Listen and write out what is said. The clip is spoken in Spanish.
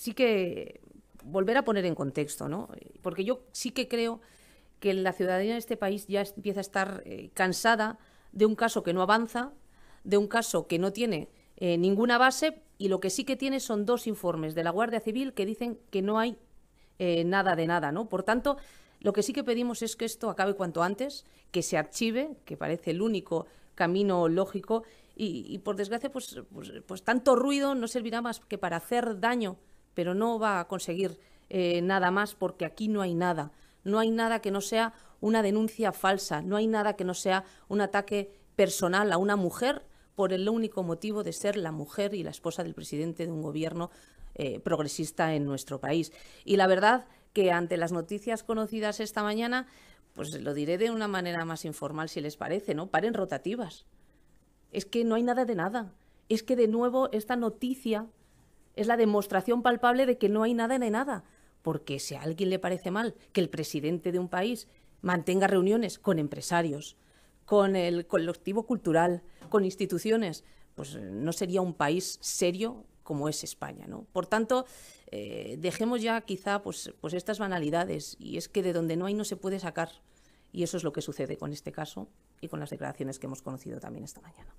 sí que volver a poner en contexto, ¿no? Porque yo sí que creo que la ciudadanía de este país ya empieza a estar eh, cansada de un caso que no avanza, de un caso que no tiene eh, ninguna base y lo que sí que tiene son dos informes de la Guardia Civil que dicen que no hay eh, nada de nada, ¿no? Por tanto, lo que sí que pedimos es que esto acabe cuanto antes, que se archive, que parece el único camino lógico y, por desgracia, pues, pues, pues tanto ruido no servirá más que para hacer daño pero no va a conseguir eh, nada más porque aquí no hay nada. No hay nada que no sea una denuncia falsa, no hay nada que no sea un ataque personal a una mujer por el único motivo de ser la mujer y la esposa del presidente de un gobierno eh, progresista en nuestro país. Y la verdad que ante las noticias conocidas esta mañana, pues lo diré de una manera más informal si les parece, ¿no? Paren rotativas. Es que no hay nada de nada. Es que de nuevo esta noticia es la demostración palpable de que no hay nada de nada. Porque si a alguien le parece mal que el presidente de un país mantenga reuniones con empresarios, con el colectivo cultural, con instituciones, pues eh, no sería un país serio como es España. ¿no? Por tanto, eh, dejemos ya quizá pues, pues estas banalidades y es que de donde no hay no se puede sacar. Y eso es lo que sucede con este caso y con las declaraciones que hemos conocido también esta mañana.